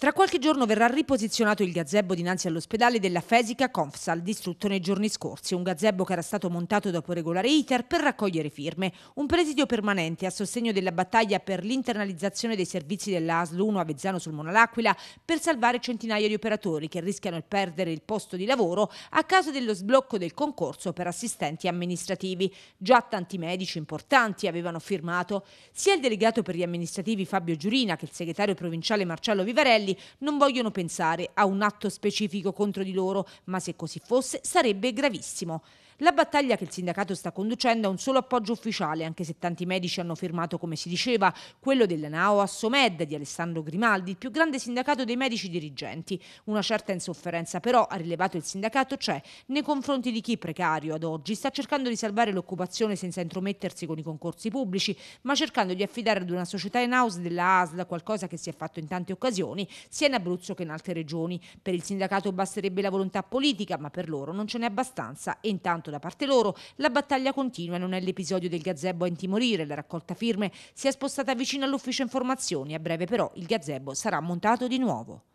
Tra qualche giorno verrà riposizionato il gazebo dinanzi all'ospedale della Fesica Confsal, distrutto nei giorni scorsi, un gazebo che era stato montato dopo regolare iter per raccogliere firme, un presidio permanente a sostegno della battaglia per l'internalizzazione dei servizi dell'ASL 1 Avezzano sul Monalaquila per salvare centinaia di operatori che rischiano di perdere il posto di lavoro a causa dello sblocco del concorso per assistenti amministrativi. Già tanti medici importanti avevano firmato, sia il delegato per gli amministrativi Fabio Giurina che il segretario provinciale Marcello Vivarelli ribelli non vogliono pensare a un atto specifico contro di loro, ma se così fosse sarebbe gravissimo. La battaglia che il sindacato sta conducendo ha un solo appoggio ufficiale, anche se tanti medici hanno firmato, come si diceva, quello della NAO Assomed di Alessandro Grimaldi, il più grande sindacato dei medici dirigenti. Una certa insofferenza però, ha rilevato il sindacato, c'è cioè, nei confronti di chi precario ad oggi sta cercando di salvare l'occupazione senza intromettersi con i concorsi pubblici, ma cercando di affidare ad una società in house della ASL qualcosa che si è fatto in tante occasioni, sia in Abruzzo che in altre regioni. Per il sindacato basterebbe la volontà politica, ma per loro non ce n'è abbastanza e intanto mancato da parte loro, la battaglia continua non è l'episodio del gazebo a intimorire, la raccolta firme si è spostata vicino all'ufficio informazioni, a breve però il gazebo sarà montato di nuovo.